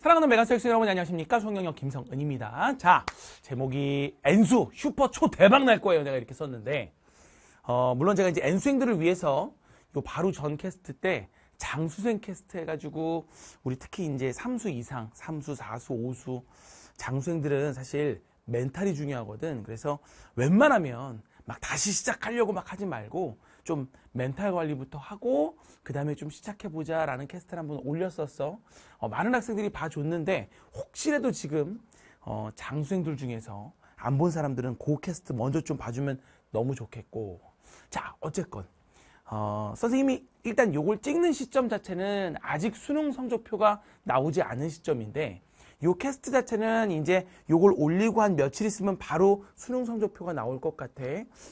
사랑하는 메가섹스 여러분 안녕하십니까 송영혁 김성은입니다 자 제목이 엔수 슈퍼 초 대박 날 거예요 내가 이렇게 썼는데 어, 물론 제가 이제 엔수행들을 위해서 요 바로 전 캐스트 때 장수생 캐스트 해가지고 우리 특히 이제 3수 이상 3수 4수 5수 장수생들은 사실 멘탈이 중요하거든 그래서 웬만하면 막 다시 시작하려고 막 하지 말고 좀 멘탈 관리부터 하고 그 다음에 좀 시작해보자 라는 캐스트를 한번 올렸었어 어, 많은 학생들이 봐줬는데 혹시라도 지금 어, 장수생들 중에서 안 본 사람들은 그 캐스트 먼저 좀 봐주면 너무 좋겠고 자 어쨌건 어, 선생님이 일단 요걸 찍는 시점 자체는 아직 수능 성적표가 나오지 않은 시점인데 요 캐스트 자체는 이제 요걸 올리고 한 며칠 있으면 바로 수능 성적표가 나올 것 같아.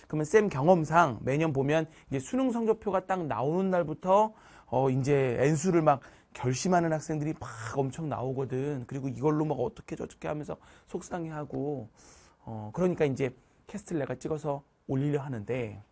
그러면 쌤 경험상 매년 보면 이제 수능 성적표가 딱 나오는 날부터 어 이제 N수를 막 결심하는 학생들이 막 엄청 나오거든. 그리고 이걸로 막 어떻게 저렇게 하면서 속상해하고 어 그러니까 이제 캐스트를 내가 찍어서 올리려 하는데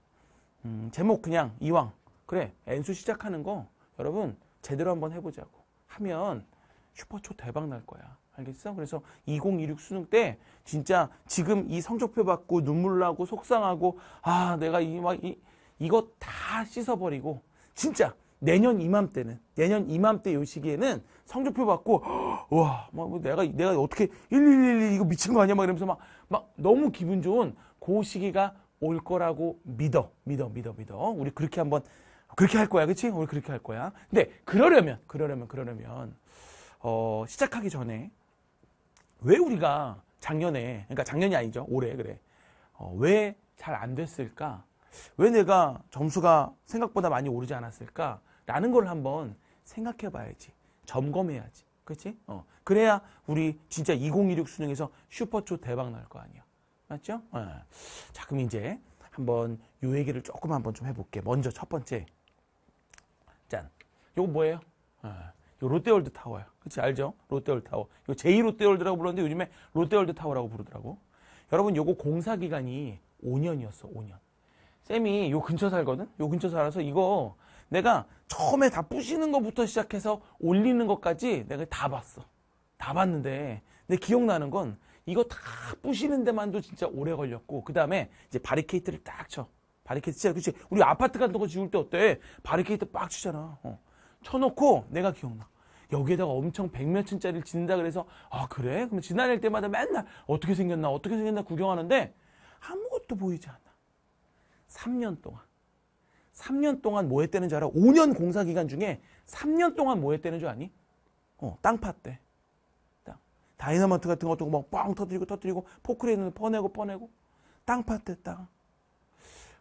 음 제목 그냥 이왕 그래 N수 시작하는 거 여러분 제대로 한번 해보자고 하면 슈퍼초 대박 날 거야. 알겠어? 그래서 2026 수능 때 진짜 지금 이 성적표 받고 눈물 나고 속상하고 아 내가 이막 이, 이거 다 씻어버리고 진짜 내년 이맘때는 내년 이맘때 요 시기에는 성적표 받고 와, 뭐 내가 내가 어떻게 1111 이거 미친 거 아니야? 막 이러면서 막 막 너무 기분 좋은 그 시기가 올 거라고 믿어. 믿어. 믿어. 믿어. 우리 그렇게 한번 그렇게 할 거야. 그치지 우리 그렇게 할 거야. 근데 그러려면 그러려면 그러려면 어, 시작하기 전에 왜 우리가 작년에 그러니까 작년이 아니죠 올해 그래 어, 왜잘 안 됐을까 왜 내가 점수가 생각보다 많이 오르지 않았을까 라는 걸 한번 생각해 봐야지 점검해야지 그치 어, 그래야 우리 진짜 2016 수능에서 슈퍼초 대박 날 거 아니야 맞죠 어. 자 그럼 이제 한번 요 얘기를 조금 한번 좀 해볼게 먼저 첫 번째 짠 요거 뭐예요 어. 요 롯데월드 타워야. 그치 알죠? 롯데월드 타워. 요 제2 롯데월드라고 부르는데 요즘에 롯데월드 타워라고 부르더라고. 여러분 요거 공사 기간이 5년이었어. 5년. 쌤이 요 근처 살거든. 요 근처 살아서 이거 내가 처음에 다 부시는 것부터 시작해서 올리는 것까지 내가 다 봤어. 다 봤는데 내 기억나는 건 이거 다 부시는 데만도 진짜 오래 걸렸고 그 다음에 이제 바리케이트를 딱 쳐. 바리케이트 치자. 그치? 우리 아파트 같은 거지울때 어때? 바리케이트 빡 치잖아. 어. 쳐놓고 내가 기억나. 여기에다가 엄청 백몇 층짜리를 짓는다 그래서 아 그래? 그럼 지나낼 때마다 맨날 어떻게 생겼나 어떻게 생겼나 구경하는데 아무것도 보이지 않아. 3년 동안. 3년 동안 뭐 했다는 줄 알아? 5년 공사 기간 중에 3년 동안 뭐 했다는 줄 아니? 어, 땅 팠대. 땅. 다이너마트 같은 것도 막뻥 터뜨리고 터뜨리고 포크레인을 퍼내고 퍼내고 땅 팠대 땅.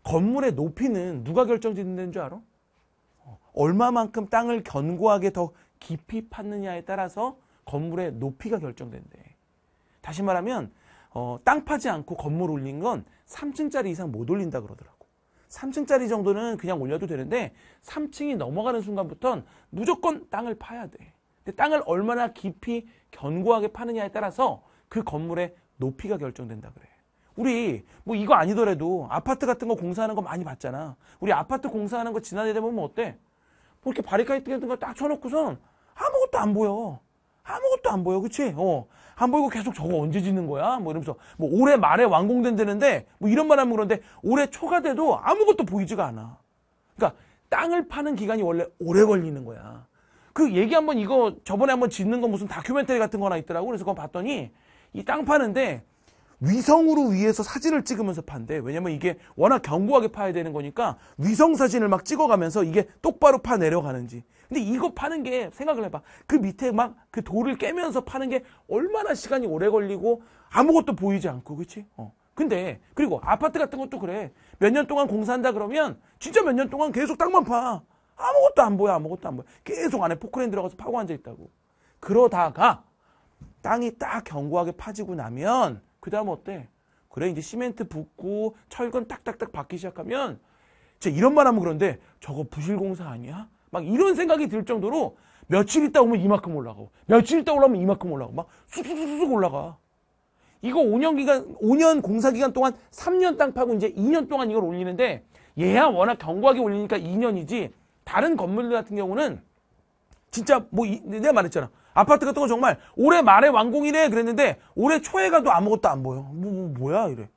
건물의 높이는 누가 결정 짓는 줄 알아? 얼마만큼 땅을 견고하게 더 깊이 팠느냐에 따라서 건물의 높이가 결정된대. 다시 말하면 어, 땅 파지 않고 건물 올린 건 3층짜리 이상 못 올린다 그러더라고. 3층짜리 정도는 그냥 올려도 되는데 3층이 넘어가는 순간부터는 무조건 땅을 파야 돼. 근데 땅을 얼마나 깊이 견고하게 파느냐에 따라서 그 건물의 높이가 결정된다 그래. 우리 뭐 이거 아니더라도 아파트 같은 거 공사하는 거 많이 봤잖아. 우리 아파트 공사하는 거 지난해 되면 어때? 그렇게 바리카이트 같은 걸딱 쳐놓고선 아무것도 안 보여. 아무것도 안 보여. 그치? 어. 안 보이고 계속 저거 언제 짓는 거야? 뭐 이러면서 뭐 올해 말에 완공된다는데 뭐 이런 말 하면 그런데 올해 초가 돼도 아무것도 보이지가 않아. 그러니까 땅을 파는 기간이 원래 오래 걸리는 거야. 그 얘기 한번 이거 저번에 한번 짓는 거 무슨 다큐멘터리 같은 거 하나 있더라고. 그래서 그거 봤더니 이 땅 파는데 위성으로 위에서 사진을 찍으면서 판대. 왜냐면 이게 워낙 견고하게 파야 되는 거니까 위성 사진을 막 찍어가면서 이게 똑바로 파 내려가는지. 근데 이거 파는 게 생각을 해봐. 그 밑에 막 그 돌을 깨면서 파는 게 얼마나 시간이 오래 걸리고 아무것도 보이지 않고, 그치? 어. 근데 그리고 아파트 같은 것도 그래. 몇 년 동안 공사한다 그러면 진짜 몇 년 동안 계속 땅만 파. 아무것도 안 보여, 아무것도 안 보여. 계속 안에 포크레인 들어가서 파고 앉아 있다고. 그러다가 땅이 딱 견고하게 파지고 나면 그 다음 어때? 그래 이제 시멘트 붓고 철근 딱딱딱 받기 시작하면 진짜 이런 말 하면 그런데 저거 부실공사 아니야? 막 이런 생각이 들 정도로 며칠 있다 오면 이만큼 올라가고 며칠 있다 올라오면 이만큼 올라가고 막 쑥쑥쑥쑥 올라가 이거 5년 기간 5년 공사 기간 동안 3년 땅 파고 이제 2년 동안 이걸 올리는데 얘야 워낙 견고하게 올리니까 2년이지 다른 건물들 같은 경우는 진짜 뭐 이, 내가 말했잖아 아파트 같은 거 정말 올해 말에 완공이래 그랬는데 올해 초에 가도 아무것도 안 보여. 뭐, 뭐 뭐야 이래.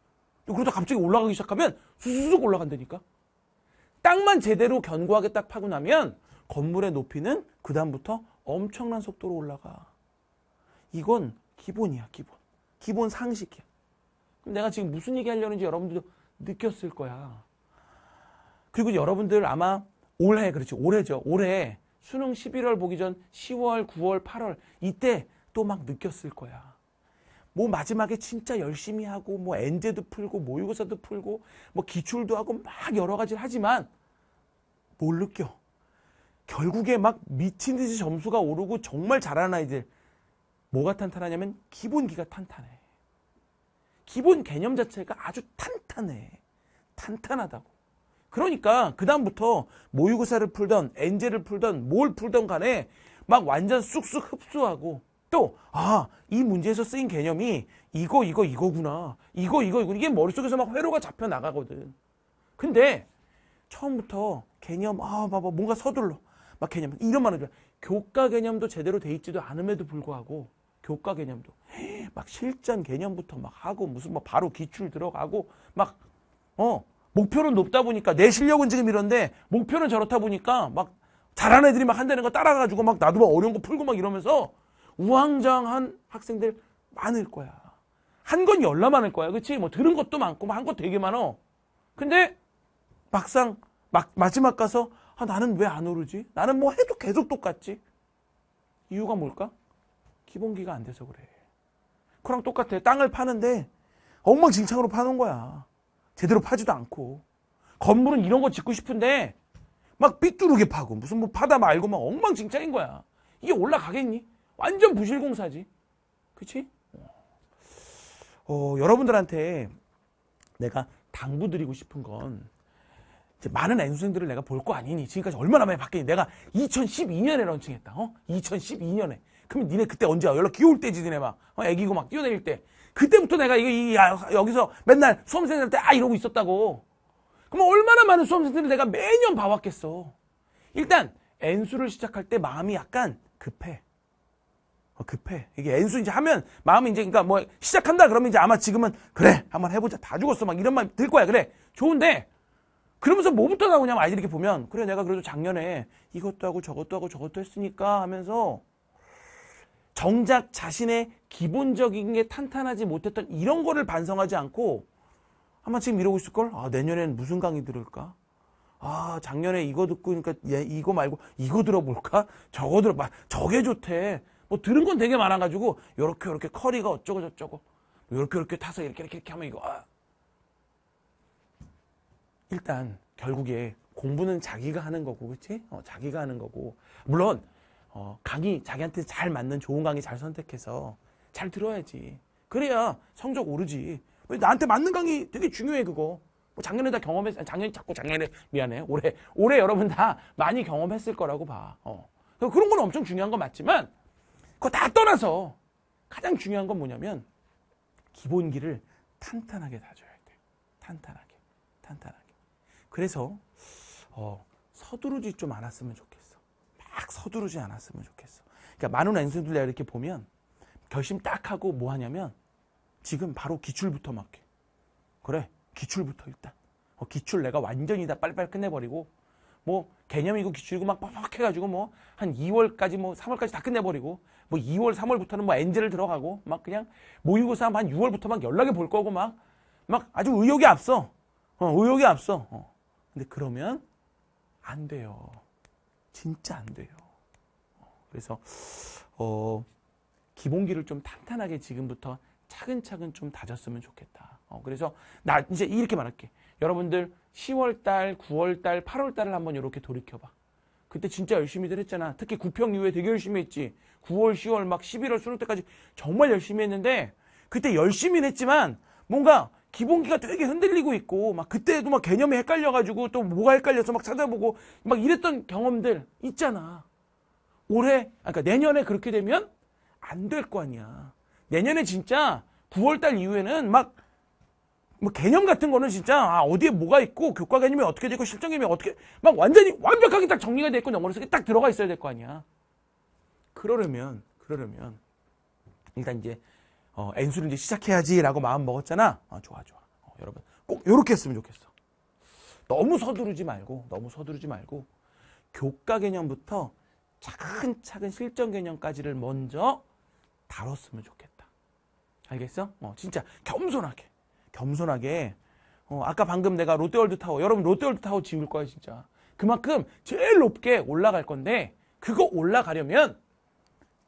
그러다 갑자기 올라가기 시작하면 수수수 올라간다니까. 땅만 제대로 견고하게 딱 파고 나면 건물의 높이는 그 다음부터 엄청난 속도로 올라가. 이건 기본이야 기본. 기본 상식이야. 그럼 내가 지금 무슨 얘기 하려는지 여러분들도 느꼈을 거야. 그리고 여러분들 아마 올해 그렇지 올해죠 올해 수능 11월 보기 전 10월, 9월, 8월 이때 또 막 느꼈을 거야. 뭐 마지막에 진짜 열심히 하고 뭐 엔제도 풀고 모의고사도 뭐 풀고 뭐 기출도 하고 막 여러 가지를 하지만 뭘 느껴? 결국에 막 미친 듯이 점수가 오르고 정말 잘하는 아이들 뭐가 탄탄하냐면 기본기가 탄탄해. 기본 개념 자체가 아주 탄탄해. 탄탄하다고. 그러니까 그 다음부터 모의고사를 풀던 엔젤을 풀던 뭘 풀던 간에 막 완전 쑥쑥 흡수하고 또 아 이 문제에서 쓰인 개념이 이거 이거 이거구나 이거 이거 이거 이게 머릿속에서 막 회로가 잡혀 나가거든 근데 처음부터 개념 아 봐봐 뭔가 서둘러 막 개념 이런 말을 줘 교과 개념도 제대로 돼 있지도 않음에도 불구하고 교과 개념도 막 실전 개념부터 막 하고 무슨 뭐 바로 기출 들어가고 막어 목표는 높다 보니까 내 실력은 지금 이런데 목표는 저렇다 보니까 막 잘하는 애들이 막 한다는 거 따라가지고 막 나도 막 어려운 거 풀고 막 이러면서 우왕좌왕한 학생들 많을 거야. 한 건 열나 많을 거야. 그치? 뭐 들은 것도 많고 뭐 한것 되게 많어. 근데 막상 막 마지막 가서 아, 나는 왜 안 오르지? 나는 뭐 해도 계속 똑같지? 이유가 뭘까? 기본기가 안 돼서 그래. 그랑 똑같아. 땅을 파는데 엉망진창으로 파는 거야. 제대로 파지도 않고 건물은 이런 거 짓고 싶은데 막 삐뚤게 파고 무슨 뭐 파다 말고 막 엉망진창인 거야. 이게 올라가겠니? 완전 부실공사지. 그치? 어, 여러분들한테 내가 당부드리고 싶은 건 많은 애수생들을 내가 볼 거 아니니 지금까지 얼마나 많이 바뀌니 내가 2012년에 런칭했다 어? 2012년에 그럼 니네 그때 언제야 연락 귀여울 때지 니네 막 어, 애기고 막 뛰어내릴 때 그때부터 내가 이거 이, 야, 여기서 맨날 수험생들 때아 이러고 있었다고. 그럼 얼마나 많은 수험생들을 내가 매년 봐왔겠어. 일단 N수를 시작할 때 마음이 약간 급해. 어, 급해. 이게 N수 이제 하면 마음이 이제 그러니까 뭐 시작한다 그러면 이제 아마 지금은 그래 한번 해보자 다 죽었어 막 이런 말 들 거야 그래 좋은데 그러면서 뭐부터 나오냐면 뭐 아이들이 이렇게 보면 그래 내가 그래도 작년에 이것도 하고 저것도 하고 저것도 했으니까 하면서 정작 자신의 기본적인 게 탄탄하지 못했던 이런 거를 반성하지 않고 아마 지금 이러고 있을걸? 아, 내년엔 무슨 강의 들을까? 아, 작년에 이거 듣고 그러니까 얘 이거 말고 이거 들어볼까? 저거 들어봐. 저게 좋대. 뭐 들은 건 되게 많아 가지고 요렇게 요렇게 커리가 어쩌고 저쩌고. 뭐 요렇게 요렇게 타서 이렇게 이렇게 이렇게 하면 이거 아. 일단 결국에 공부는 자기가 하는 거고 그렇지? 어, 자기가 하는 거고. 물론 어, 강의 자기한테 잘 맞는 좋은 강의 잘 선택해서 잘 들어야지. 그래야 성적 오르지. 나한테 맞는 강의 되게 중요해 그거. 뭐 작년에 다 경험했, 아, 작년 에 자꾸 작년에 미안해. 올해 올해 여러분 다 많이 경험했을 거라고 봐. 어. 그런 건 엄청 중요한 건 맞지만 그거 다 떠나서 가장 중요한 건 뭐냐면 기본기를 탄탄하게 다져야 돼. 탄탄하게, 탄탄하게. 그래서 어, 서두르지 좀 않았으면 좋겠어. 막 서두르지 않았으면 좋겠어. 그러니까 많은 앵수들이 이렇게 보면 결심 딱 하고 뭐 하냐면 지금 바로 기출부터 맡 해. 그래 기출부터 일단 어, 기출 내가 완전히 다 빨리빨리 끝내버리고 뭐 개념이고 기출이고 막 빡빡 해가지고 뭐 한 2월까지 뭐 3월까지 뭐 다 끝내버리고 뭐 2월 3월부터는 뭐 엔젤을 들어가고 막 그냥 모의고사 한 6월부터 막 연락이 볼 거고 막 막 아주 의욕이 앞서 어, 의욕이 앞서 어. 근데 그러면 안 돼요 진짜 안 돼요 어, 그래서 어 기본기를 좀 탄탄하게 지금부터 차근차근 좀 다졌으면 좋겠다. 어, 그래서 나 이제 이렇게 말할게. 여러분들 10월 달, 9월 달, 8월 달을 한번 이렇게 돌이켜봐. 그때 진짜 열심히들 했잖아. 특히 구평 이후에 되게 열심히 했지. 9월, 10월, 막 11월 수능 때까지 정말 열심히 했는데 그때 열심히 했지만 뭔가 기본기가 되게 흔들리고 있고 막 그때도 막 개념이 헷갈려가지고 또 뭐가 헷갈려서 막 찾아보고 막 이랬던 경험들 있잖아. 올해, 그러니까 내년에 그렇게 되면 안될거 아니야. 내년에 진짜 9월달 이후에는 막 뭐 개념 같은 거는 진짜 아, 어디에 뭐가 있고 교과 개념이 어떻게 되고 실전 개념이 어떻게 막 완전히 완벽하게 딱 정리가 됐고 영어로 쓰게 딱 들어가 있어야 될 거 아니야. 그러려면 그러려면 일단 이제 어, N수를 이제 시작해야지라고 마음 먹었잖아. 아, 좋아 좋아. 어, 여러분 꼭 이렇게 했으면 좋겠어. 너무 서두르지 말고 너무 서두르지 말고 교과 개념부터 차근차근 실전 개념까지를 먼저 다뤘으면 좋겠다. 알겠어? 어, 진짜 겸손하게. 겸손하게. 어, 아까 방금 내가 롯데월드 타워, 여러분 롯데월드 타워 지울 거야, 진짜. 그만큼 제일 높게 올라갈 건데, 그거 올라가려면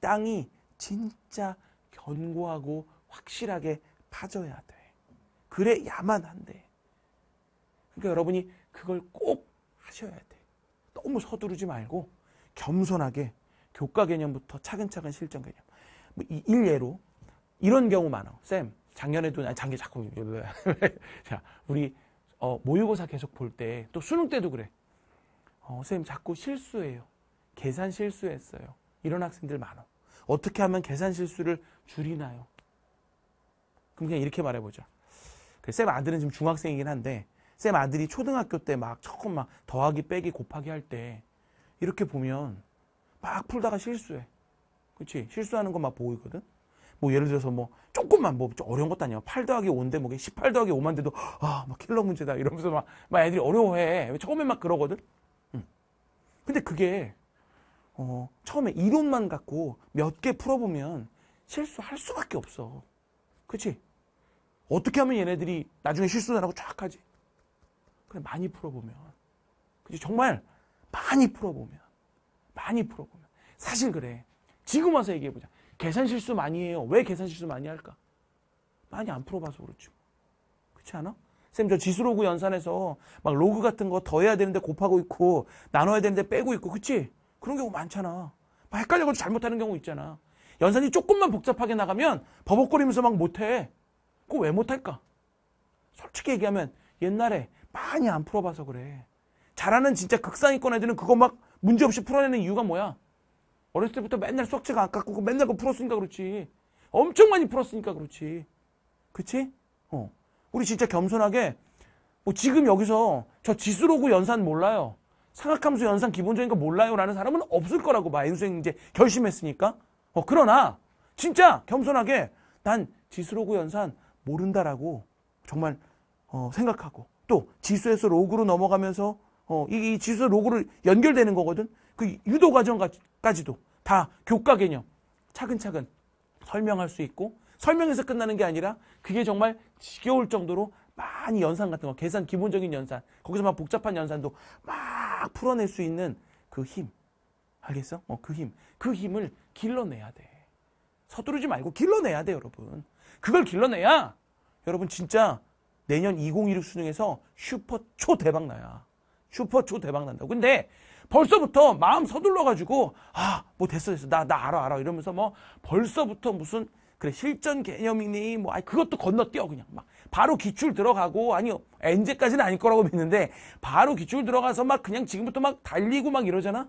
땅이 진짜 견고하고 확실하게 파져야 돼. 그래야만 한대. 그러니까 여러분이 그걸 꼭 하셔야 돼. 너무 서두르지 말고 겸손하게 교과 개념부터 차근차근 실전 개념. 뭐 일례로 이런 경우 많아. 쌤, 작년에도 아니 작년 자꾸 자, 우리 어, 모의고사 계속 볼 때 또 수능 때도 그래. 어, 쌤 자꾸 실수해요. 계산 실수했어요. 이런 학생들 많아. 어떻게 하면 계산 실수를 줄이나요? 그럼 그냥 이렇게 말해보죠. 그 쌤 아들은 지금 중학생이긴 한데 쌤 아들이 초등학교 때 막 조금 막 더하기 빼기 곱하기 할 때 이렇게 보면 막 풀다가 실수해. 그치 실수하는 것만 보이거든. 뭐 예를 들어서 뭐 조금만 뭐 어려운 것도 아니야. 8 더하기 5인데 뭐18 더하기 5만 돼도 아, 막 킬러 문제다 이러면서 막, 막 애들이 어려워해. 처음에 막 그러거든. 응. 근데 그게 어, 처음에 이론만 갖고 몇 개 풀어보면 실수할 수밖에 없어. 그치 어떻게 하면 얘네들이 나중에 실수하안고쫙 하지? 그래 많이 풀어보면. 그치? 정말 많이 풀어보면. 많이 풀어보면. 사실 그래. 지금 와서 얘기해보자. 계산 실수 많이 해요. 왜 계산 실수 많이 할까? 많이 안 풀어봐서 그렇죠 그렇지 않아? 쌤, 저 지수로그 연산에서 막 로그 같은 거 더해야 되는데 곱하고 있고, 나눠야 되는데 빼고 있고, 그치? 그런 경우 많잖아. 막 헷갈려가지고 잘못하는 경우 있잖아. 연산이 조금만 복잡하게 나가면 버벅거리면서 막 못해. 그거 왜 못할까? 솔직히 얘기하면 옛날에 많이 안 풀어봐서 그래. 잘하는 진짜 극상위권 애들은 그거 막 문제없이 풀어내는 이유가 뭐야? 어렸을 때부터 맨날 쏙지가 안 깎고 맨날 그 풀었으니까 그렇지. 엄청 많이 풀었으니까 그렇지. 그치? 어. 우리 진짜 겸손하게 뭐 지금 여기서 저 지수로그 연산 몰라요. 삼각함수 연산 기본적인 거 몰라요라는 사람은 없을 거라고 봐. 인수행 이제 결심했으니까. 어, 그러나 진짜 겸손하게 난 지수로그 연산 모른다라고 정말 어, 생각하고 또 지수에서 로그로 넘어가면서 어, 이, 이 지수 로그로 연결되는 거거든. 그 유도 과정 같이 까지도 다 교과 개념 차근차근 설명할 수 있고 설명해서 끝나는 게 아니라 그게 정말 지겨울 정도로 많이 연산 같은 거 계산 기본적인 연산 거기서 막 복잡한 연산도 막 풀어낼 수 있는 그 힘 알겠어? 어, 그 힘. 그 힘을 길러내야 돼. 서두르지 말고 길러내야 돼 여러분. 그걸 길러내야 여러분 진짜 내년 2016 수능에서 슈퍼 초 대박 나야. 슈퍼 초 대박 난다고. 근데 벌써부터 마음 서둘러가지고, 아, 뭐 됐어, 됐어. 나, 나 알아, 알아. 이러면서 뭐 벌써부터 무슨, 그래, 실전 개념이니, 뭐, 아니, 그것도 건너뛰어, 그냥 막. 바로 기출 들어가고, 아니요, 엔제까지는 아닐 거라고 믿는데, 바로 기출 들어가서 막 그냥 지금부터 막 달리고 막 이러잖아?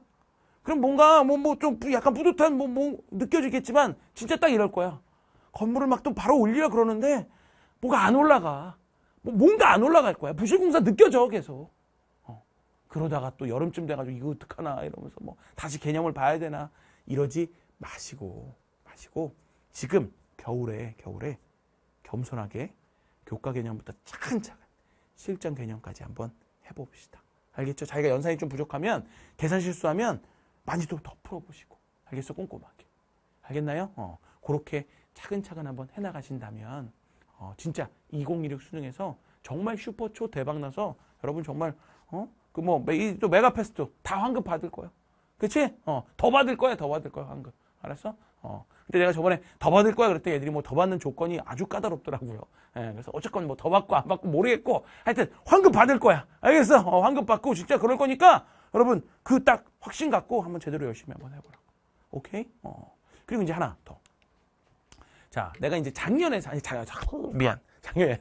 그럼 뭔가, 뭐, 뭐, 좀 약간 뿌듯한, 뭐, 뭐, 느껴지겠지만, 진짜 딱 이럴 거야. 건물을 막 또 바로 올리라 그러는데, 뭐가 안 올라가. 뭐, 뭔가 안 올라갈 거야. 부실공사 느껴져, 계속. 그러다가 또 여름쯤 돼가지고 이거 어떡하나 이러면서 뭐 다시 개념을 봐야 되나 이러지 마시고 마시고 지금 겨울에 겨울에 겸손하게 교과 개념부터 차근차근 실전 개념까지 한번 해봅시다. 알겠죠? 자기가 연산이 좀 부족하면 계산 실수하면 많이좀더 풀어보시고 알겠어? 꼼꼼하게 알겠나요? 어, 그렇게 차근차근 한번 해나가신다면 어, 진짜 2016 수능에서 정말 슈퍼초 대박나서 여러분 정말 어? 그뭐또 메가패스트 다 환급 받을 거야. 그치? 어, 더 받을 거야, 더 받을 거야, 환급. 알았어? 어. 근데 내가 저번에 더 받을 거야 그랬더니 애들이 뭐 더 받는 조건이 아주 까다롭더라고요. 예, 그래서 어쨌건 뭐 더 받고 안 받고 모르겠고 하여튼 환급 받을 거야. 알겠어? 어, 환급 받고 진짜 그럴 거니까 여러분 그 딱 확신 갖고 한번 제대로 열심히 한번 해보라고. 오케이? 어. 그리고 이제 하나 더. 자, 내가 이제 작년에 아니 작년 미안. 작년에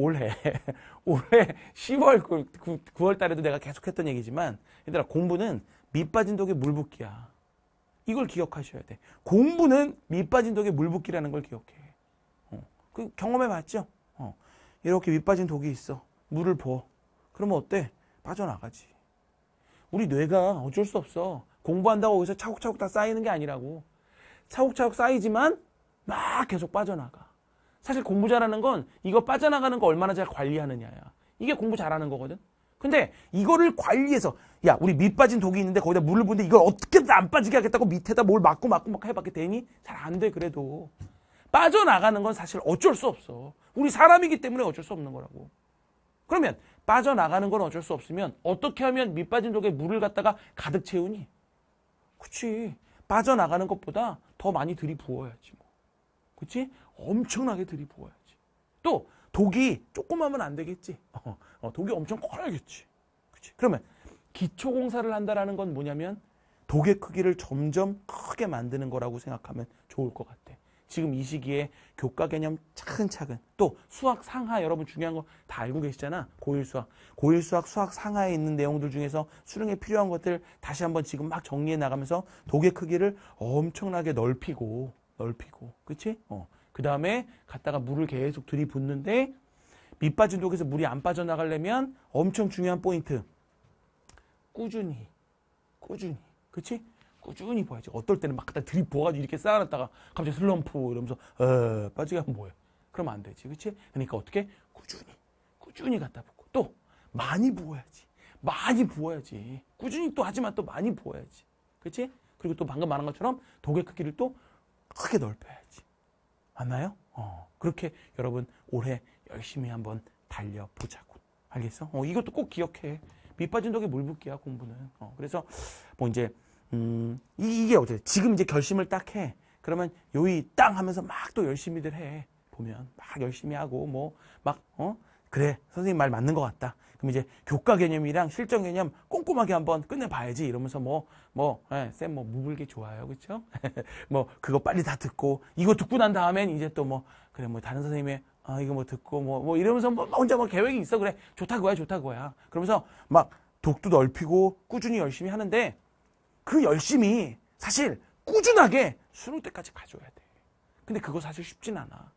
올해 올해 10월 9, 9월 달에도 내가 계속했던 얘기지만 얘들아 공부는 밑 빠진 독에 물 붓기야. 이걸 기억하셔야 돼. 공부는 밑 빠진 독에 물 붓기라는 걸 기억해. 어. 그 경험해 봤죠? 어. 이렇게 밑 빠진 독이 있어. 물을 부어. 그러면 어때? 빠져나가지. 우리 뇌가 어쩔 수 없어. 공부한다고 거기서 차곡차곡 다 쌓이는 게 아니라고. 차곡차곡 쌓이지만 막 계속 빠져나가. 사실 공부 잘하는 건 이거 빠져나가는 거 얼마나 잘 관리하느냐야. 이게 공부 잘하는 거거든. 근데 이거를 관리해서 야 우리 밑 빠진 독이 있는데 거기다 물을 붓는데 이걸 어떻게든 안 빠지게 하겠다고 밑에다 뭘 막고 막고 막 해봤게 되니 잘 안 돼 그래도 빠져나가는 건 사실 어쩔 수 없어 우리 사람이기 때문에 어쩔 수 없는 거라고 그러면 빠져나가는 건 어쩔 수 없으면 어떻게 하면 밑 빠진 독에 물을 갖다가 가득 채우니 그치 빠져나가는 것보다 더 많이 들이부어야지 뭐 그치 엄청나게 들이부어야지. 또 독이 조금 하면 안 되겠지. 어, 어, 독이 엄청 커야겠지. 그치? 그러면 기초 공사를 한다는건 뭐냐면 독의 크기를 점점 크게 만드는 거라고 생각하면 좋을 것 같아. 지금 이 시기에 교과 개념 차근차근 또 수학 상하 여러분 중요한 거 다 알고 계시잖아 고일 수학 고일 수학 수학 상하에 있는 내용들 중에서 수능에 필요한 것들 다시 한번 지금 막 정리해 나가면서 독의 크기를 엄청나게 넓히고 넓히고 그치 어그 다음에 갔다가 물을 계속 들이붓는데 밑빠진 독에서 물이 안 빠져나가려면 엄청 중요한 포인트. 꾸준히. 꾸준히. 그치? 꾸준히 보야지 어떨 때는 막 갖다 들이부어가지고 이렇게 쌓아놨다가 갑자기 슬럼프 이러면서 어, 빠지게 하면 뭐해. 그러면 안 되지. 그치? 그러니까 어떻게? 꾸준히. 꾸준히 갖다 붓고. 또 많이 부어야지. 많이 부어야지. 꾸준히 또 하지만 또 많이 부어야지. 그치? 그리고 또 방금 말한 것처럼 독의 크기를 또 크게 넓혀야 맞나요? 어, 그렇게 여러분 올해 열심히 한번 달려보자고. 알겠어? 어, 이것도 꼭 기억해. 밑빠진 독에 물 붓기야, 공부는. 어, 그래서 뭐 이제 음, 이, 게 어때? 지금 이제 결심을 딱 해. 그러면 요이 땅 하면서 막 또 열심히들 해. 보면 막 열심히 하고 뭐 막 어? 그래 선생님 말 맞는 것 같다. 그럼 이제 교과 개념이랑 실전 개념 꼼꼼하게 한번 끝내봐야지 이러면서 뭐 뭐쌤뭐 예, 무불개 좋아요 그쵸뭐 그거 빨리 다 듣고 이거 듣고 난 다음엔 이제 또 뭐 그래 뭐 다른 선생님의 아 이거 뭐 듣고 뭐뭐 뭐 이러면서 뭐, 뭐 혼자 뭐 계획이 있어 그래 좋다 고거야 좋다 고거야 그러면서 막 독도 넓히고 꾸준히 열심히 하는데 그 열심히 사실 꾸준하게 수능 때까지 가져야 돼. 근데 그거 사실 쉽진 않아.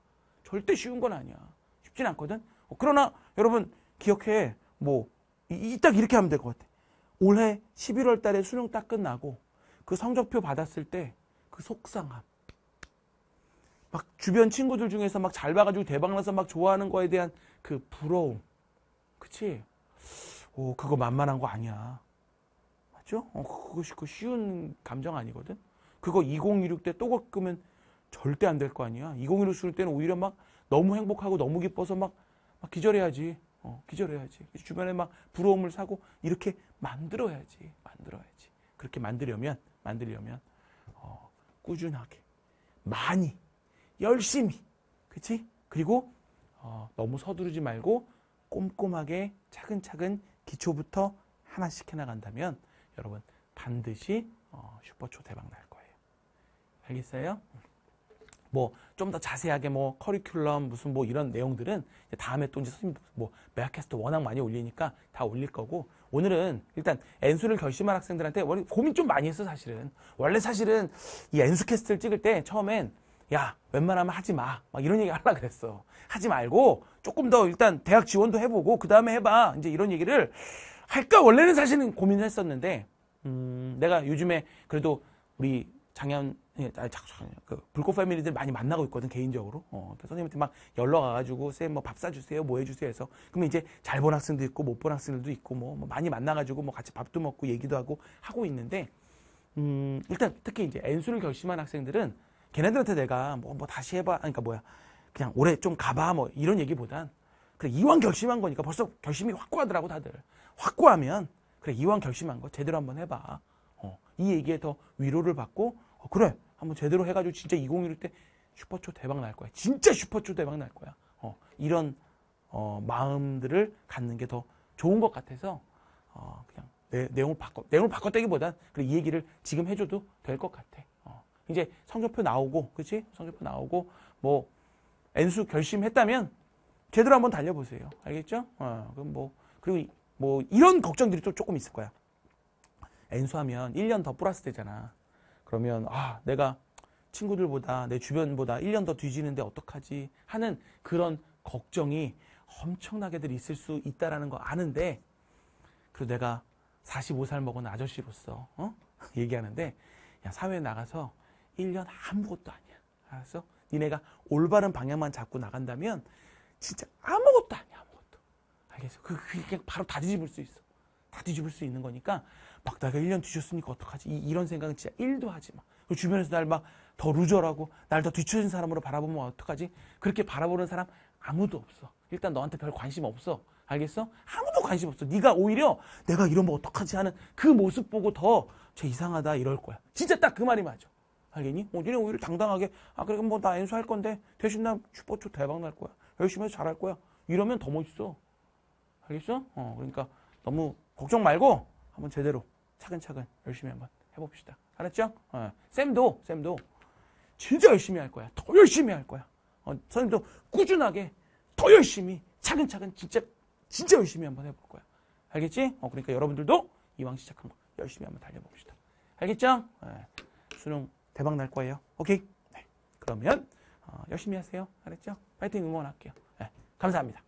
절대 쉬운 건 아니야. 쉽진 않거든. 어, 그러나 여러분 기억해 뭐 이 딱 이렇게 하면 될 것 같아. 올해 11월 달에 수능 딱 끝나고 그 성적표 받았을 때 그 속상함. 막 주변 친구들 중에서 막 잘 봐가지고 대박나서 막 좋아하는 거에 대한 그 부러움. 그치? 오, 그거 만만한 거 아니야. 맞죠? 어, 그것이 그 쉬운 감정 아니거든? 그거 2016 때 또 겪으면 절대 안 될 거 아니야. 2016쓸 때는 오히려 막 너무 행복하고 너무 기뻐서 막막 기절해야지. 어, 기절해야지. 주변에 막 부러움을 사고 이렇게 만들어야지. 만들어야지. 그렇게 만들려면 만들려면 어, 꾸준하게 많이 열심히 그치? 그리고 어, 너무 서두르지 말고 꼼꼼하게 차근차근 기초부터 하나씩 해나간다면 여러분 반드시 어, 슈퍼초 대박 날 거예요. 알겠어요? 뭐좀더 자세하게 뭐 커리큘럼 무슨 뭐 이런 내용들은 이제 다음에 또 이제 선생님 뭐 메아캐스트 워낙 많이 올리니까 다 올릴 거고 오늘은 일단 엔수를 결심한 학생들한테 원래 고민 좀 많이 했어 사실은 원래 사실은 이 엔수 캐스트를 찍을 때 처음엔 야 웬만하면 하지 마 막 이런 얘기 하려 그랬어 하지 말고 조금 더 일단 대학 지원도 해보고 그 다음에 해봐 이제 이런 얘기를 할까 원래는 사실은 고민을 했었는데 음, 내가 요즘에 그래도 우리 장현, 예, 아니, 작현 그, 불꽃 패밀리들 많이 만나고 있거든, 개인적으로. 어, 그래서 선생님한테 막 연락 와가지고, 쌤, 뭐 밥 사주세요, 뭐 해주세요 해서. 그러면 이제 잘 본 학생도 있고, 못 본 학생들도 있고, 뭐, 뭐, 많이 만나가지고, 뭐 같이 밥도 먹고, 얘기도 하고, 하고 있는데, 음, 일단 특히 이제 엔수를 결심한 학생들은 걔네들한테 내가 뭐, 뭐 다시 해봐, 그러니까 뭐야. 그냥 올해 좀 가봐, 뭐, 이런 얘기보단, 그래, 이왕 결심한 거니까 벌써 결심이 확고하더라고, 다들. 확고하면, 그래, 이왕 결심한 거 제대로 한번 해봐. 어, 이 얘기에 더 위로를 받고 어, 그래 한번 제대로 해가지고 진짜 2016때 슈퍼초 대박 날 거야. 진짜 슈퍼초 대박 날 거야. 어, 이런 어, 마음들을 갖는 게 더 좋은 것 같아서 어, 그냥 내, 내용을 바꿔 내용을 바꿨다기보단 그래 이 얘기를 지금 해줘도 될 것 같아. 어, 이제 성적표 나오고 그렇지 성적표 나오고 뭐 N수 결심했다면 제대로 한번 달려보세요. 알겠죠? 어, 그럼 뭐 그리고 뭐 이런 걱정들이 또 조금 있을 거야. 엔수하면 1년 더 플러스 되잖아. 그러면 아 내가 친구들보다 내 주변보다 1년 더 뒤지는데 어떡하지 하는 그런 걱정이 엄청나게들 있을 수 있다라는 거 아는데 그리고 내가 45살 먹은 아저씨로서 어? 얘기하는데 야 사회에 나가서 1년 아무것도 아니야. 알았어? 니네가 올바른 방향만 잡고 나간다면 진짜 아무것도 아니야. 아무것도. 알겠어? 그, 그게 바로 다 뒤집을 수 있어. 다 뒤집을 수 있는 거니까 막 내가 1년 뒤졌으니까 어떡하지? 이, 런 생각은 진짜 1도 하지 마. 그 주변에서 날 막 더 루저라고 날 더 뒤처진 사람으로 바라보면 어떡하지? 그렇게 바라보는 사람 아무도 없어. 일단 너한테 별 관심 없어. 알겠어? 아무도 관심 없어. 네가 오히려 내가 이런거 어떡하지 하는 그 모습 보고 더 쟤 이상하다 이럴 거야. 진짜 딱 그 말이 맞아. 알겠니? 어, 니네 오히려 당당하게 아 그래 뭐나 엔수 할 건데 대신 나 슈퍼초 대박 날 거야. 열심히 해서 잘할 거야. 이러면 더 멋있어. 알겠어? 어 그러니까 너무 걱정 말고 한번 제대로 차근차근 열심히 한번 해봅시다. 알았죠? 어. 쌤도 쌤도 진짜 열심히 할 거야. 더 열심히 할 거야. 어, 선생님도 꾸준하게 더 열심히 차근차근 진짜 진짜 열심히 한번 해볼 거야. 알겠지? 어, 그러니까 여러분들도 이왕 시작한 거 열심히 한번 달려봅시다. 알겠죠? 네. 수능 대박 날 거예요. 오케이? 네. 그러면 어, 열심히 하세요. 알았죠? 파이팅 응원할게요. 네. 감사합니다.